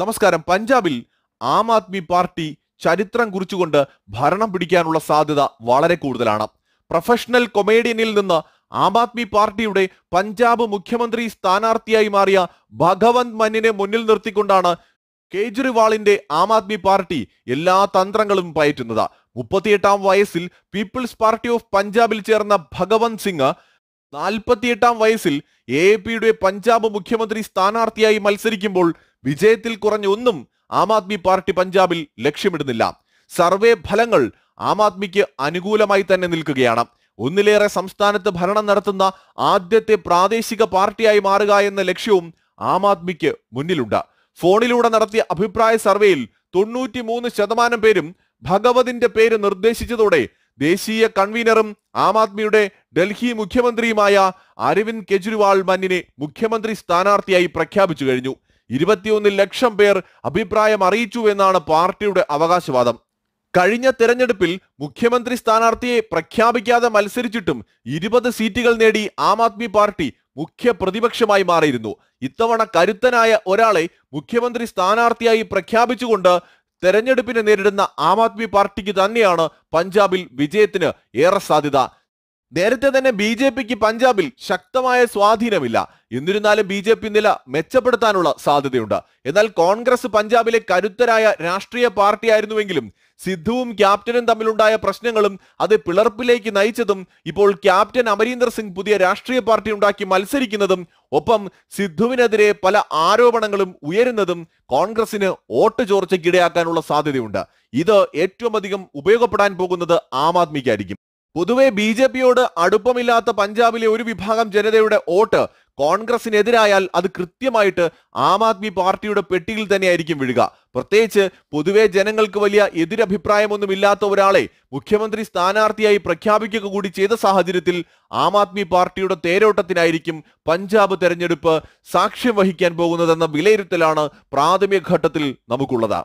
നമസ്കാരം പഞ്ചാബിൽ ആം ആദ്മി പാർട്ടി ചരിത്രം കുറിച്ചുകൊണ്ട് ഭരണം പിടിക്കാനുള്ള സാധ്യത വളരെ കൂടുതലാണ് പ്രൊഫഷണൽ കൊമേഡിയനിൽ നിന്ന് ആം ആദ്മി പാർട്ടിയുടെ പഞ്ചാബ് മുഖ്യമന്ത്രി സ്ഥാനാർത്ഥിയായി മാറിയ ഭഗവന്ത് മന്നിനെ മുന്നിൽ നിർത്തിക്കൊണ്ടാണ് കേജ്രിവാളിന്റെ ആം ആദ്മി പാർട്ടി എല്ലാ തന്ത്രങ്ങളും പയറ്റുന്നത് മുപ്പത്തിയെട്ടാം വയസ്സിൽ പീപ്പിൾസ് പാർട്ടി ഓഫ് പഞ്ചാബിൽ ചേർന്ന ഭഗവന്ത് സിംഗ് നാൽപ്പത്തിയെട്ടാം വയസ്സിൽ എ പിയുടെ പഞ്ചാബ് മുഖ്യമന്ത്രി സ്ഥാനാർത്ഥിയായി മത്സരിക്കുമ്പോൾ വിജയത്തിൽ കുറഞ്ഞ ഒന്നും ആം ആദ്മി പാർട്ടി പഞ്ചാബിൽ ലക്ഷ്യമിടുന്നില്ല സർവേ ഫലങ്ങൾ ആം ആദ്മിക്ക് അനുകൂലമായി തന്നെ നിൽക്കുകയാണ് ഒന്നിലേറെ സംസ്ഥാനത്ത് ഭരണം നടത്തുന്ന ആദ്യത്തെ പ്രാദേശിക പാർട്ടിയായി മാറുക എന്ന ലക്ഷ്യവും ആം ആദ്മിക്ക് മുന്നിലുണ്ട് ഫോണിലൂടെ നടത്തിയ അഭിപ്രായ സർവേയിൽ തൊണ്ണൂറ്റിമൂന്ന് ശതമാനം പേരും ഭഗവതിന്റെ പേര് നിർദ്ദേശിച്ചതോടെ ദേശീയ കൺവീനറും ആം ആദ്മിയുടെ ഡൽഹി മുഖ്യമന്ത്രിയുമായ അരവിന്ദ് കെജ്രിവാൾ മന്നിനെ മുഖ്യമന്ത്രി സ്ഥാനാർത്ഥിയായി പ്രഖ്യാപിച്ചു കഴിഞ്ഞു ഇരുപത്തിയൊന്ന് ലക്ഷം പേർ അഭിപ്രായം അറിയിച്ചു എന്നാണ് പാർട്ടിയുടെ അവകാശവാദം കഴിഞ്ഞ തെരഞ്ഞെടുപ്പിൽ മുഖ്യമന്ത്രി സ്ഥാനാർത്ഥിയെ പ്രഖ്യാപിക്കാതെ മത്സരിച്ചിട്ടും ഇരുപത് സീറ്റുകൾ നേടി ആം ആദ്മി പാർട്ടി മുഖ്യ പ്രതിപക്ഷമായി മാറിയിരുന്നു ഇത്തവണ കരുത്തനായ ഒരാളെ മുഖ്യമന്ത്രി സ്ഥാനാർത്ഥിയായി പ്രഖ്യാപിച്ചുകൊണ്ട് തെരഞ്ഞെടുപ്പിനെ നേരിടുന്ന ആം ആദ്മി പാർട്ടിക്ക് തന്നെയാണ് പഞ്ചാബിൽ വിജയത്തിന് ഏറെ സാധ്യത നേരത്തെ തന്നെ ബി ജെ പിക്ക് പഞ്ചാബിൽ ശക്തമായ സ്വാധീനമില്ല എന്നിരുന്നാലും ബി ജെ പി നില മെച്ചപ്പെടുത്താനുള്ള സാധ്യതയുണ്ട് എന്നാൽ കോൺഗ്രസ് പഞ്ചാബിലെ കരുത്തരായ രാഷ്ട്രീയ പാർട്ടിയായിരുന്നുവെങ്കിലും സിദ്ധുവും ക്യാപ്റ്റനും തമ്മിലുണ്ടായ പ്രശ്നങ്ങളും അത് പിളർപ്പിലേക്ക് നയിച്ചതും ഇപ്പോൾ ക്യാപ്റ്റൻ അമരീന്ദർ സിംഗ് പുതിയ രാഷ്ട്രീയ പാർട്ടി ഉണ്ടാക്കി മത്സരിക്കുന്നതും ഒപ്പം സിദ്ധുവിനെതിരെ പല ആരോപണങ്ങളും ഉയരുന്നതും കോൺഗ്രസിന് വോട്ട് ചോർച്ചയ്ക്കിടയാക്കാനുള്ള സാധ്യതയുണ്ട് ഇത് ഏറ്റവും അധികം ഉപയോഗപ്പെടാൻ പോകുന്നത് ആം ആദ്മിക്കായിരിക്കും പൊതുവെ ബി ജെ പിയോട് അടുപ്പമില്ലാത്ത പഞ്ചാബിലെ ഒരു വിഭാഗം ജനതയുടെ വോട്ട് കോൺഗ്രസിനെതിരായാൽ അത് കൃത്യമായിട്ട് ആം ആദ്മി പാർട്ടിയുടെ പെട്ടിയിൽ തന്നെയായിരിക്കും വിഴുക പ്രത്യേകിച്ച് പൊതുവെ ജനങ്ങൾക്ക് വലിയ എതിരഭിപ്രായമൊന്നും ഇല്ലാത്ത ഒരാളെ മുഖ്യമന്ത്രി സ്ഥാനാർത്ഥിയായി പ്രഖ്യാപിക്കുക കൂടി ചെയ്ത സാഹചര്യത്തിൽ ആം ആദ്മി പാർട്ടിയുടെ തേരോട്ടത്തിനായിരിക്കും പഞ്ചാബ് തെരഞ്ഞെടുപ്പ് സാക്ഷ്യം വഹിക്കാൻ പോകുന്നതെന്ന വിലയിരുത്തലാണ് പ്രാഥമിക ഘട്ടത്തിൽ നമുക്കുള്ളത്